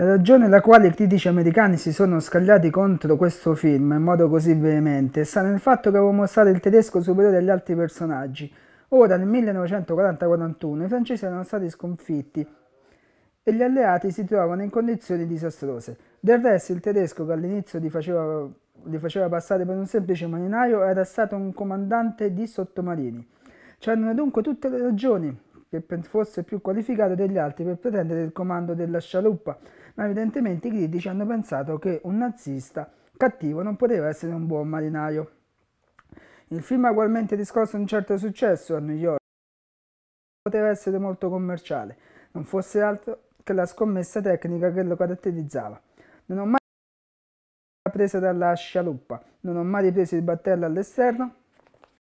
La ragione per la quale i critici americani si sono scagliati contro questo film in modo così veemente sta nel fatto che avevo mostrato il tedesco superiore agli altri personaggi. Ora, nel 1940-41, i francesi erano stati sconfitti e gli alleati si trovavano in condizioni disastrose. Del resto, il tedesco che all'inizio li faceva, li faceva passare per un semplice marinaio era stato un comandante di sottomarini. C'erano dunque tutte le ragioni che fosse più qualificato degli altri per pretendere il comando della scialuppa ma evidentemente i critici hanno pensato che un nazista cattivo non poteva essere un buon marinaio. Il film ha ugualmente riscosso un certo successo a New York, poteva essere molto commerciale, non fosse altro che la scommessa tecnica che lo caratterizzava. Non ho mai presa dalla scialuppa, non ho mai ripreso il battello all'esterno